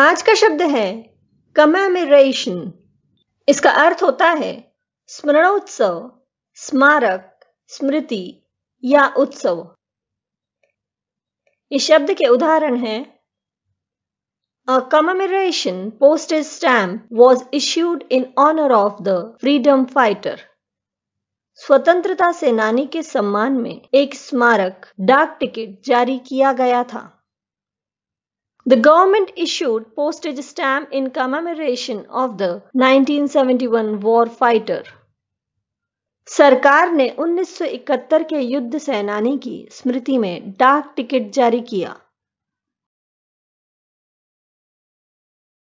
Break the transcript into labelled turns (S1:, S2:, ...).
S1: आज का शब्द है कमेमरेशन इसका अर्थ होता है स्मरणोत्सव स्मारक स्मृति या उत्सव इस शब्द के उदाहरण है a commemoration postage stamp was issued in honour of the freedom fighter स्वतंत्रता सेनानी के सम्मान में एक स्मारक डाक टिकट जारी किया गया था The government issued postage stamp in commemoration of the 1971 war fighter. सरकार ने 1971 के युद्ध सेनानी की स्मृति में डाक टिकट जारी किया